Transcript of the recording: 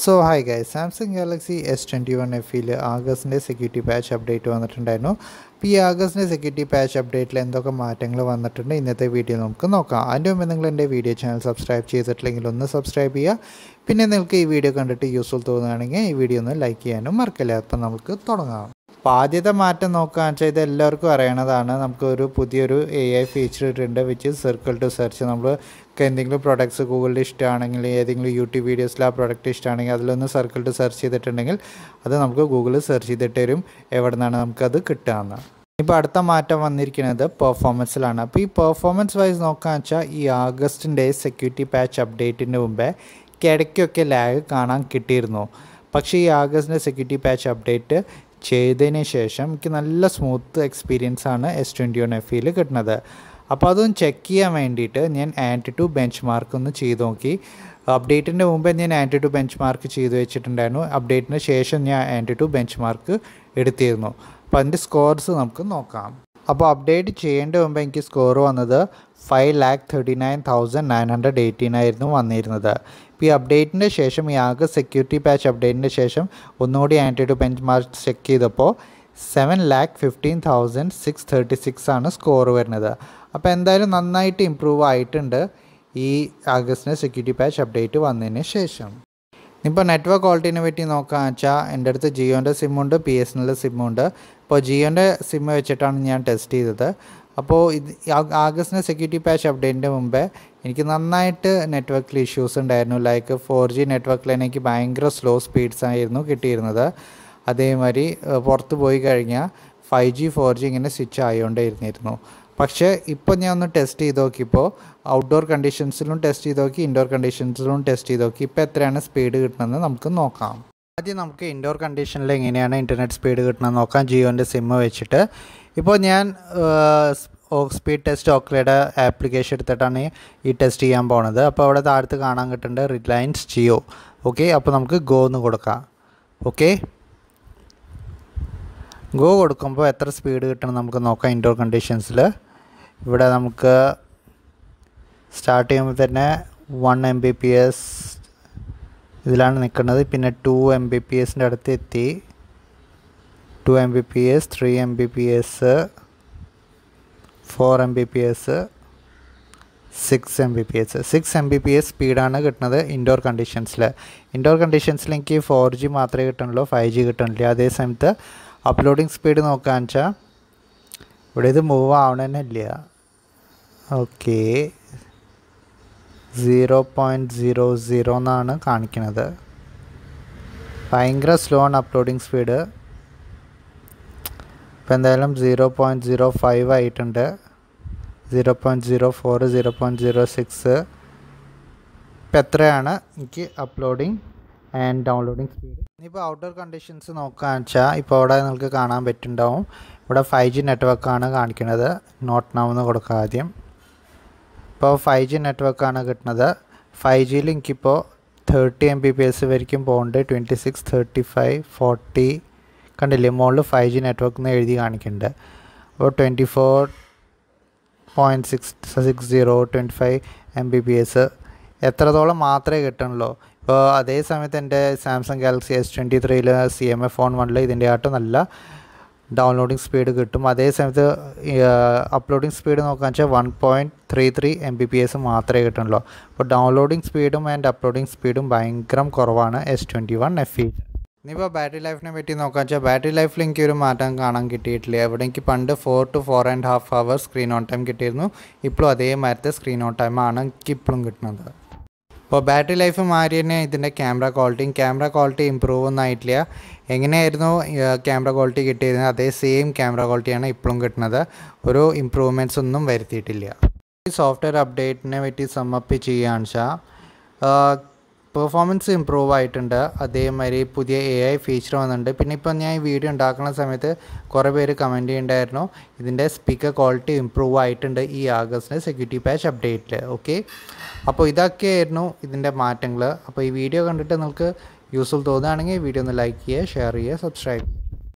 so hi guys Samsung Galaxy S twenty one എഫിയിൽ ആഗസ്റ്റിൻ്റെ security patch update വന്നിട്ടുണ്ടായിരുന്നു അപ്പോൾ ഈ ആഗസ്റ്റിൻ്റെ സെക്യൂരിറ്റി പാച്ച് അപ്ഡേറ്റിൽ എന്തൊക്കെ മാറ്റങ്ങൾ വന്നിട്ടുണ്ട് ഇന്നത്തെ വീഡിയോ നമുക്ക് നോക്കാം അതിൻ്റെ മുമ്പ് നിങ്ങൾ എൻ്റെ വീഡിയോ ചാനൽ സബ്സ്ക്രൈബ് ചെയ്തിട്ടില്ലെങ്കിൽ ഒന്ന് സബ്സ്ക്രൈബ് ചെയ്യുക പിന്നെ നിങ്ങൾക്ക് ഈ വീഡിയോ കണ്ടിട്ട് യൂസ്ഫുൾ തോന്നുകയാണെങ്കിൽ ഈ വീഡിയോ ഒന്ന് ലൈക്ക് ചെയ്യാനും മറക്കില്ല അപ്പം നമുക്ക് തുടങ്ങാം ആദ്യത്തെ മാറ്റം നോക്കുകയെന്ന് വെച്ചാൽ ഇത് എല്ലാവർക്കും അറിയണതാണ് നമുക്കൊരു പുതിയൊരു എ ഐ ഫീച്ചർ ഇട്ടിട്ടുണ്ട് വിച്ച് സർക്കിൾ ടു സെർച്ച് നമ്മൾ എന്തെങ്കിലും പ്രൊഡക്ട്സ് ഗൂഗിളിൽ ഇഷ്ടമാണെങ്കിൽ ഏതെങ്കിലും യൂട്യൂബ് വീഡിയോസിൽ ആ പ്രൊഡക്റ്റ് ഇഷ്ടമാണെങ്കിൽ അതിലൊന്ന് സർക്കിൾ ടു സെർച്ച് ചെയ്തിട്ടുണ്ടെങ്കിൽ അത് നമുക്ക് ഗൂഗിളിൽ സെർച്ച് ചെയ്തിട്ട് തരും എവിടെ നിന്നാണ് നമുക്കത് കിട്ടുകയെന്ന് ഇപ്പോൾ അടുത്ത മാറ്റം വന്നിരിക്കുന്നത് പെർഫോമൻസിലാണ് അപ്പോൾ ഈ പെർഫോമൻസ് വൈസ് നോക്കുകയെന്ന് വെച്ചാൽ ഈ ആഗസ്റ്റിൻ്റെ സെക്യൂരിറ്റി പാച്ച് അപ്ഡേറ്റിന് മുമ്പേ കിടക്കൊക്കെ ലാഗ് കാണാൻ കിട്ടിയിരുന്നു പക്ഷേ ഈ ആഗസ്റ്റിൻ്റെ സെക്യൂരിറ്റി പാച്ച് അപ്ഡേറ്റ് ചെയ്തതിന് ശേഷം എനിക്ക് നല്ല സ്മൂത്ത് എക്സ്പീരിയൻസ് ആണ് എസ് ട്വൻറ്റി വൺ എഫ് ഇയിൽ കിട്ടുന്നത് അപ്പോൾ അതൊന്ന് ചെക്ക് ചെയ്യാൻ വേണ്ടിയിട്ട് ഞാൻ ആൻറ്റി ടു ബെഞ്ച് മാർക്ക് ഒന്ന് ചെയ്ത് നോക്കി അപ്ഡേറ്റിൻ്റെ മുമ്പേ ഞാൻ ആൻറ്റി ടു ബെഞ്ച് മാർക്ക് ചെയ്ത് വെച്ചിട്ടുണ്ടായിരുന്നു അപ്ഡേറ്റിന് ശേഷം ഞാൻ ആൻറ്റി ടു ബെഞ്ച് മാർക്ക് എടുത്തിരുന്നു അപ്പോൾ അതിൻ്റെ സ്കോർസ് നമുക്ക് നോക്കാം അപ്പോൾ അപ്ഡേറ്റ് ചെയ്യേണ്ട മുമ്പ് എനിക്ക് സ്കോർ വന്നത് five lakh thirty nine thousand nine hundred eighteen ആയിരുന്നു വന്നിരുന്നത് ഇപ്പോൾ ഈ അപ്ഡേറ്റിൻ്റെ ശേഷം ഈ ആകെ സെക്യൂരിറ്റി പാച്ച് അപ്ഡേറ്റിൻ്റെ ശേഷം ഒന്നുകൂടി ആൻറ്റിഡ് ബെഞ്ച് മാർക്ക് ചെക്ക് ചെയ്തപ്പോൾ seven lakh fifteen thousand six thirty six ആണ് സ്കോർ വരുന്നത് അപ്പോൾ എന്തായാലും നന്നായിട്ട് ഇമ്പ്രൂവ് ആയിട്ടുണ്ട് ഈ ആഗസ്റ്റിന് സെക്യൂരിറ്റി പാച്ച് അപ്ഡേറ്റ് വന്നതിന് ശേഷം ഇപ്പോൾ നെറ്റ്വർക്ക് ക്വാളിറ്റീനെ പറ്റി നോക്കുകയെന്ന് വെച്ചാൽ എൻ്റെ അടുത്ത് ജിയോൻ്റെ സിമ്മുണ്ട് പി എസ് എൻ എല്ലിൻ്റെ സിമ്മുണ്ട് അപ്പോൾ ജിയോൻ്റെ സിം വെച്ചിട്ടാണ് ഞാൻ ടെസ്റ്റ് ചെയ്തത് അപ്പോൾ ഇത് ആഗസ്റ്റിന് സെക്യൂരിറ്റി പാച്ച് അപ്ഡേറ്റിൻ്റെ മുമ്പേ എനിക്ക് നന്നായിട്ട് നെറ്റ്വർക്കിൽ ഇഷ്യൂസ് ഉണ്ടായിരുന്നു ലൈക്ക് ഫോർ ജി നെറ്റ്വർക്കിൽ എനിക്ക് ഭയങ്കര സ്ലോ സ്പീഡ്സ് ആയിരുന്നു കിട്ടിയിരുന്നത് അതേമാതിരി പുറത്ത് പോയി കഴിഞ്ഞാൽ ഫൈവ് ജി ഫോർ ജി ഇങ്ങനെ സ്വിച്ച് ആയതുകൊണ്ടേ ഇരുന്നിരുന്നു പക്ഷേ ഇപ്പോൾ ഞാൻ ഒന്ന് ടെസ്റ്റ് ചെയ്ത് നോക്കിയപ്പോൾ ഔട്ട്ഡോർ കണ്ടീഷൻസിലും ടെസ്റ്റ് ചെയ്ത് നോക്കി ഇൻഡോർ കണ്ടീഷൻസിലും ടെസ്റ്റ് ചെയ്ത് നോക്കി ഇപ്പോൾ എത്രയാണ് സ്പീഡ് കിട്ടണമെന്ന് നമുക്ക് നോക്കാം ആദ്യം നമുക്ക് ഇൻഡോർ കണ്ടീഷനിൽ എങ്ങനെയാണ് ഇൻ്റർനെറ്റ് സ്പീഡ് കിട്ടണമെന്ന് നോക്കാം ജിയോൻ്റെ സിമ്മ് വെച്ചിട്ട് ഇപ്പോൾ ഞാൻ സ്പീഡ് ടെസ്റ്റ് ഓക്ലയുടെ ആപ്ലിക്കേഷൻ എടുത്തിട്ടാണ് ഈ ടെസ്റ്റ് ചെയ്യാൻ പോണത് അപ്പോൾ അവിടെ താഴത്ത് കാണാൻ കിട്ടുന്നുണ്ട് റിലയൻസ് ജിയോ ഓക്കെ അപ്പോൾ നമുക്ക് ഗോ എന്ന് കൊടുക്കാം ഓക്കെ ഗോ കൊടുക്കുമ്പോൾ എത്ര സ്പീഡ് കിട്ടണം നമുക്ക് നോക്കാം ഇൻഡോർ കണ്ടീഷൻസിൽ ഇവിടെ നമുക്ക് സ്റ്റാർട്ട് ചെയ്യുമ്പോൾ തന്നെ one M B P S ഇതിലാണ് നിൽക്കുന്നത് പിന്നെ ടു എം ബി പി എസിൻ്റെ അടുത്ത് എത്തി two M B P S three M B P S four M B P S six M B P S six M B P S സ്പീഡാണ് കിട്ടുന്നത് indoor കണ്ടീഷൻസിൽ indoor കണ്ടീഷൻസിൽ എനിക്ക് four G മാത്രമേ കിട്ടണുള്ളൂ five G കിട്ടണില്ല അതേ സമയത്ത് uploading speed നോക്കുകയെന്ന് വെച്ചാൽ ഇവിടെ ഇത് മൂവ് ആവണമെന്നില്ല okay zero point zero zero എന്നാണ് കാണിക്കുന്നത് ഭയങ്കര സ്ലോ ആണ് അപ്ലോഡിങ് സ്പീഡ് ഇപ്പോൾ എന്തായാലും സീറോ പോയിൻറ്റ് സീറോ ഫൈവ് ആയിട്ടുണ്ട് zero point zero four zero point zero six ഇപ്പം എത്രയാണ് എനിക്ക് അപ്ലോഡിങ് ആൻഡ് ഡൗൺലോഡിങ് സ്പീഡ് ഇനിയിപ്പോൾ ഔട്ട്ഡോർ കണ്ടീഷൻസ് നോക്കുകയെന്ന് വെച്ചാൽ ഇപ്പോൾ അവിടെ നിങ്ങൾക്ക് കാണാൻ പറ്റുന്നുണ്ടാവും ഇവിടെ ഫൈവ് ജി നെറ്റ്വർക്കാണ് കാണിക്കുന്നത് നോട്ട് നൗ എന്ന് കൊടുക്കുക ആദ്യം ഇപ്പോൾ ഫൈവ് ജി നെറ്റ്വർക്കാണ് കിട്ടുന്നത് ഫൈവ് ജിയിൽ എനിക്കിപ്പോൾ thirty M B P S വരയ്ക്കും പോകുന്നുണ്ട് twenty six thirty five forty കണ്ടില്ലേ മുകളിൽ ഫൈവ് ജി നെറ്റ്വർക്ക് എന്ന് എഴുതി കാണിക്കുന്നുണ്ട് അപ്പോൾ twenty four point six six zero twenty five M B P S എത്രത്തോളം മാത്രമേ കിട്ടണുള്ളൂ ഇപ്പോൾ അതേ സമയത്ത് എൻ്റെ സാംസങ് ഗാലക്സി എസ് ട്വൻറ്റി ത്രീയിൽ സി എം എ ഫോൺ വണ്ണിൽ ഇതിൻ്റെ ആട്ടും നല്ല ഡൗൺലോഡിംഗ് സ്പീഡ് കിട്ടും അതേ സമയത്ത് അപ്ലോഡിംഗ് സ്പീഡ് നോക്കുകയെന്ന് വെച്ചാൽ one point three three M B P S മാത്രമേ കിട്ടുന്നുള്ളൂ അപ്പോൾ ഡൗൺലോഡിംഗ് സ്പീഡും ആൻഡ് അപ്ലോഡിംഗ് സ്പീഡും ഭയങ്കരം കുറവാണ് S twenty one F E ഇനിയിപ്പോൾ ബാറ്ററി ലൈഫിനെ പറ്റി നോക്കുക വെച്ചാൽ ബാറ്ററി ലൈഫിൽ എനിക്ക് ഒരു മാറ്റം കാണാൻ കിട്ടിയിട്ടില്ല എവിടെ എനിക്ക് പണ്ട് four to four and half hour screen on time കിട്ടിയിരുന്നു ഇപ്പോഴും അതേ മാറ്റത്തെ സ്ക്രീൻ ഓൺ ടൈം എനിക്ക് ഇപ്പോഴും കിട്ടുന്നത് ഇപ്പോൾ ബാറ്ററി ലൈഫ് മാറി തന്നെ ഇതിൻ്റെ ക്യാമറ ക്വാളിറ്റിയും ക്യാമറ ക്വാളിറ്റി ഇമ്പ്രൂവ് ഒന്നും ആയിട്ടില്ല എങ്ങനെയായിരുന്നു ക്യാമറ ക്വാളിറ്റി കിട്ടിയിരുന്നത് അതേ സെയിം ക്യാമറ ക്വാളിറ്റിയാണ് ഇപ്പോഴും കിട്ടുന്നത് ഒരു ഇമ്പ്രൂവ്മെൻറ്റ്സ് ഒന്നും വരുത്തിയിട്ടില്ല ഈ സോഫ്റ്റ്വെയർ അപ്ഡേറ്റിനെ പറ്റി സമ്മപ്പ് ചെയ്യുകയാണെന്ന് വെച്ചാൽ പെർഫോമൻസ് ഇമ്പ്രൂവ് ആയിട്ടുണ്ട് അതേമാതിരി പുതിയ എ ഐ ഫീച്ചർ വന്നിട്ടുണ്ട് പിന്നെ ഇപ്പോൾ ഞാൻ ഈ വീഡിയോ ഉണ്ടാക്കുന്ന സമയത്ത് കുറേ പേര് കമൻറ്റ് ചെയ്യുന്നുണ്ടായിരുന്നു ഇതിൻ്റെ സ്പീക്കർ ക്വാളിറ്റി ഇമ്പ്രൂവ് ആയിട്ടുണ്ട് ഈ ആഗസ്റ്റിൻ്റെ സെക്യൂരിറ്റി പാച്ച് അപ്ഡേറ്റിൽ ഓക്കെ അപ്പോൾ ഇതൊക്കെയായിരുന്നു ഇതിൻ്റെ മാറ്റങ്ങൾ അപ്പോൾ ഈ വീഡിയോ കണ്ടിട്ട് നിങ്ങൾക്ക് യൂസ്ഫുൾ തോന്നുകയാണെങ്കിൽ വീഡിയോ ഒന്ന് ലൈക്ക് ചെയ്യുക ഷെയർ ചെയ്യുക സബ്സ്ക്രൈബ്